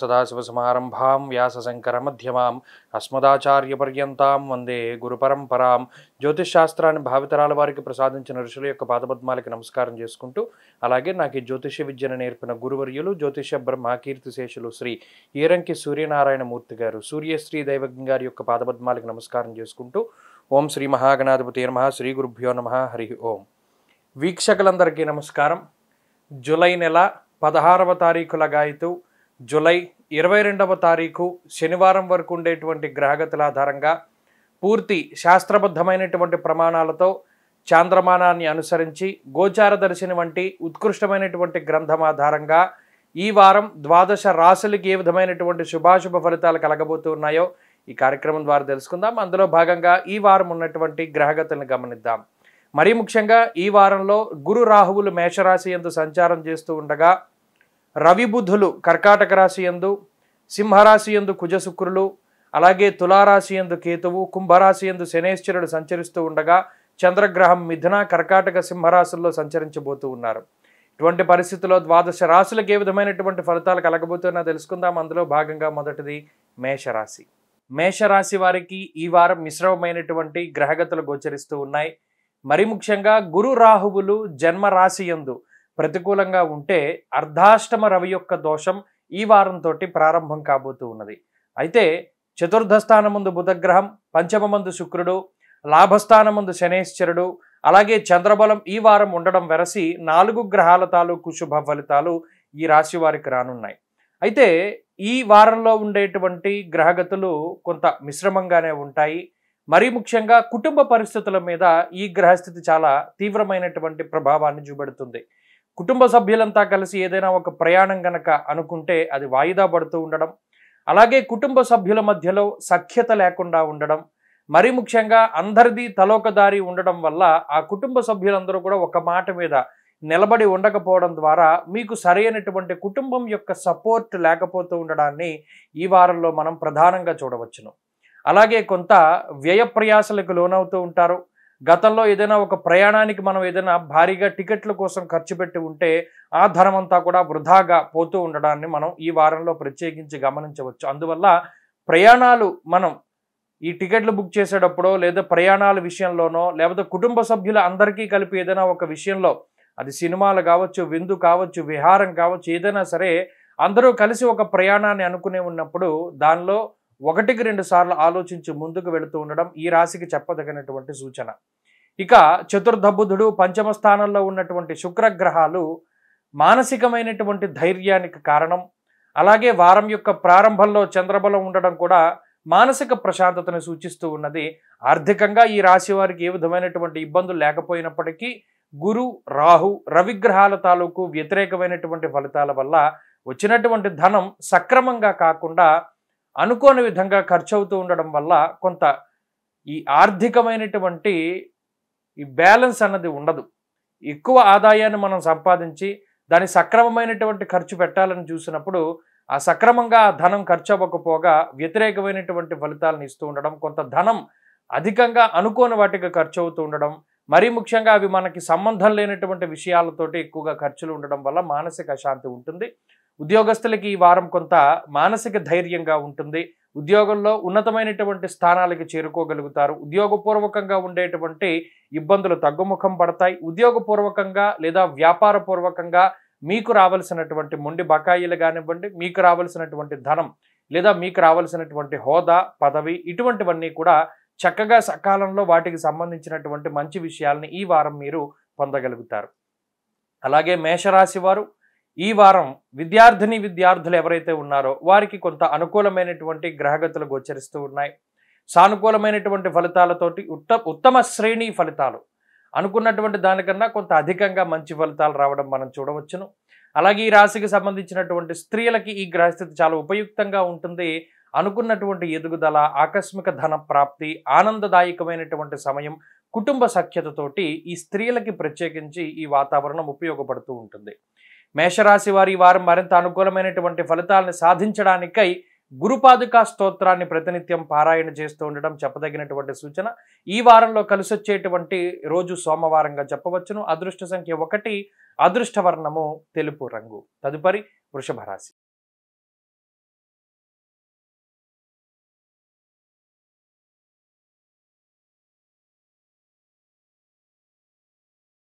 సదాశివసమారంభాం వ్యాసశంకరమధ్యమాం అస్మదాచార్యపర్యంతం వందే గురుపరంపరాం జ్యోతిష్శాస్త్రాన్ని భావితరాల వారికి ప్రసాదించిన ఋషుల యొక్క పాదపద్మాలకి నమస్కారం చేసుకుంటూ అలాగే నాకు ఈ విద్యను నేర్పిన గురువర్యులు జ్యోతిష బ్రహ్మకీర్తి శేషులు శ్రీ ఈరంకి సూర్యనారాయణ మూర్తి గారు సూర్యశ్రీ దైవజ్ఞ గారి యొక్క పాదపద్మాలకి నమస్కారం చేసుకుంటూ ఓం శ్రీ మహాగణాధిపతి నమ శ్రీ గురుభ్యో నమ హరి ఓం వీక్షకులందరికీ నమస్కారం జూలై నెల పదహారవ తారీఖుల గాయతూ జులై ఇరవై రెండవ తారీఖు శనివారం వరకు ఉండేటువంటి గ్రహగతుల ఆధారంగా పూర్తి శాస్త్రబద్ధమైనటువంటి ప్రమాణాలతో చాంద్రమానాన్ని అనుసరించి గోచార దర్శిని వంటి ఉత్కృష్టమైనటువంటి గ్రంథం ఆధారంగా ఈ వారం ద్వాదశ రాశులకి ఏ విధమైనటువంటి శుభాశుభ ఫలితాలు కలగబోతున్నాయో ఈ కార్యక్రమం ద్వారా తెలుసుకుందాం అందులో భాగంగా ఈ వారం ఉన్నటువంటి గ్రహగతులను గమనిద్దాం మరీ ముఖ్యంగా ఈ వారంలో గురు రాహువులు మేషరాశి ఎందు సంచారం చేస్తూ ఉండగా రవి బుధులు కర్కాటక రాశి ఎందు సింహరాశి ఎందు కుజశుక్రులు అలాగే తులారాశి ఎందు కేతువు కుంభరాశి ఎందు శనేశ్వరుడు సంచరిస్తూ ఉండగా చంద్రగ్రహం మిథున కర్కాటక సింహరాశుల్లో సంచరించబోతూ ఉన్నారు ఇటువంటి పరిస్థితుల్లో ద్వాదశ రాశులకు ఏ విధమైనటువంటి ఫలితాలు కలగబోతున్నా తెలుసుకుందాం అందులో భాగంగా మొదటిది మేషరాశి మేషరాశి వారికి ఈ వారం మిశ్రమమైనటువంటి గ్రహగతులు గోచరిస్తూ ఉన్నాయి మరి ముఖ్యంగా గురు రాహువులు జన్మరాశి ఎందు ప్రతికూలంగా ఉంటే అర్ధాష్టమ రవి యొక్క దోషం ఈ వారంతో ప్రారంభం కాబోతూ ఉన్నది అయితే చతుర్థ స్థానం ముందు బుధగ్రహం పంచమ ముందు శుక్రుడు లాభస్థానం ముందు శనేశ్వరుడు అలాగే చంద్రబలం ఈ వారం ఉండడం వెరసి నాలుగు గ్రహాల తాలూకు శుభ ఫలితాలు ఈ రాశి వారికి రానున్నాయి అయితే ఈ వారంలో ఉండేటువంటి గ్రహగతులు కొంత మిశ్రమంగానే ఉంటాయి మరీ ముఖ్యంగా కుటుంబ పరిస్థితుల మీద ఈ గ్రహస్థితి చాలా తీవ్రమైనటువంటి ప్రభావాన్ని చూపెడుతుంది కుటుంబ సభ్యులంతా కలిసి ఏదైనా ఒక ప్రయాణం గనక అనుకుంటే అది వాయిదా పడుతూ ఉండడం అలాగే కుటుంబ సభ్యుల మధ్యలో సఖ్యత లేకుండా ఉండడం మరి ముఖ్యంగా అందరిది తలోకదారి ఉండడం వల్ల ఆ కుటుంబ సభ్యులందరూ కూడా ఒక మాట మీద నిలబడి ఉండకపోవడం ద్వారా మీకు సరైనటువంటి కుటుంబం యొక్క సపోర్ట్ లేకపోతూ ఉండడాన్ని ఈ వారంలో మనం ప్రధానంగా చూడవచ్చును అలాగే కొంత వ్యయ ప్రయాసలకు లోనవుతూ ఉంటారు గతంలో ఏదైనా ఒక ప్రయాణానికి మనం ఏదైనా భారీగా టికెట్ల కోసం ఖర్చు పెట్టి ఉంటే ఆ ధనం అంతా కూడా వృధాగా పోతూ ఉండడాన్ని మనం ఈ వారంలో ప్రత్యేకించి గమనించవచ్చు అందువల్ల ప్రయాణాలు మనం ఈ టికెట్లు బుక్ చేసేటప్పుడో లేదా ప్రయాణాల విషయంలోనో లేకపోతే కుటుంబ సభ్యుల అందరికీ కలిపి ఏదైనా ఒక విషయంలో అది సినిమాలు కావచ్చు విందు కావచ్చు విహారం కావచ్చు ఏదైనా సరే అందరూ కలిసి ఒక ప్రయాణాన్ని అనుకునే ఉన్నప్పుడు దానిలో ఒకటికి రెండు సార్లు ఆలోచించి ముందుకు వెళుతూ ఉండడం ఈ రాశికి చెప్పదగినటువంటి సూచన ఇక చతుర్థ బుధుడు పంచమ స్థానంలో ఉన్నటువంటి శుక్రగ్రహాలు మానసికమైనటువంటి ధైర్యానికి కారణం అలాగే వారం యొక్క ప్రారంభంలో చంద్రబలం ఉండడం కూడా మానసిక ప్రశాంతతను సూచిస్తూ ఉన్నది ఆర్థికంగా ఈ రాశి వారికి ఏ విధమైనటువంటి ఇబ్బందులు లేకపోయినప్పటికీ గురు రాహు రవిగ్రహాల తాలూకు వ్యతిరేకమైనటువంటి ఫలితాల వల్ల వచ్చినటువంటి ధనం సక్రమంగా కాకుండా అనుకోని విధంగా ఖర్చు అవుతూ ఉండడం వల్ల కొంత ఈ ఆర్థికమైనటువంటి ఈ బ్యాలెన్స్ అన్నది ఉండదు ఎక్కువ ఆదాయాన్ని మనం సంపాదించి దాని సక్రమమైనటువంటి ఖర్చు పెట్టాలని చూసినప్పుడు ఆ సక్రమంగా ఆ ధనం ఖర్చు అవ్వకపోగా వ్యతిరేకమైనటువంటి ఫలితాలను ఇస్తూ ఉండడం కొంత ధనం అధికంగా అనుకోని వాటికి ఖర్చు అవుతూ ఉండడం మరీ ముఖ్యంగా అవి మనకి సంబంధం లేనటువంటి విషయాలతోటి ఎక్కువగా ఖర్చులు ఉండడం వల్ల మానసిక అశాంతి ఉంటుంది ఉద్యోగస్తులకి ఈ వారం కొంత మానసిక ధైర్యంగా ఉంటుంది ఉద్యోగంలో ఉన్నతమైనటువంటి స్థానాలకు చేరుకోగలుగుతారు ఉద్యోగపూర్వకంగా ఉండేటువంటి ఇబ్బందులు తగ్గుముఖం పడతాయి ఉద్యోగపూర్వకంగా లేదా వ్యాపారపూర్వకంగా మీకు రావాల్సినటువంటి మొండి బకాయిలు కానివ్వండి మీకు రావాల్సినటువంటి ధనం లేదా మీకు రావాల్సినటువంటి హోదా పదవి ఇటువంటివన్నీ కూడా చక్కగా సకాలంలో వాటికి సంబంధించినటువంటి మంచి విషయాలని ఈ వారం మీరు పొందగలుగుతారు అలాగే మేషరాశి వారు ఈ వారం విద్యార్థిని విద్యార్థులు ఎవరైతే ఉన్నారో వారికి కొంత అనుకూలమైనటువంటి గ్రహగతులు గోచరిస్తూ ఉన్నాయి సానుకూలమైనటువంటి ఫలితాలతోటి ఉత్త ఉత్తమ శ్రేణి ఫలితాలు అనుకున్నటువంటి దానికన్నా కొంత అధికంగా మంచి ఫలితాలు రావడం మనం చూడవచ్చును అలాగే ఈ రాశికి సంబంధించినటువంటి స్త్రీలకి ఈ గ్రహస్థితి చాలా ఉపయుక్తంగా ఉంటుంది అనుకున్నటువంటి ఎదుగుదల ఆకస్మిక ధన ప్రాప్తి ఆనందదాయకమైనటువంటి సమయం కుటుంబ సఖ్యతతోటి ఈ స్త్రీలకి ప్రత్యేకించి ఈ వాతావరణం ఉపయోగపడుతూ ఉంటుంది మేషరాశి వారి వారం మరింత అనుకూలమైనటువంటి ఫలితాలను సాధించడానికై గురుపాదుకా స్తోత్రాన్ని ప్రతినిత్యం పారాయణ చేస్తూ ఉండడం చెప్పదగినటువంటి సూచన ఈ వారంలో కలిసొచ్చేటువంటి రోజు సోమవారంగా చెప్పవచ్చును అదృష్ట సంఖ్య ఒకటి అదృష్టవర్ణము తెలుపు రంగు తదుపరి వృషభ రాశి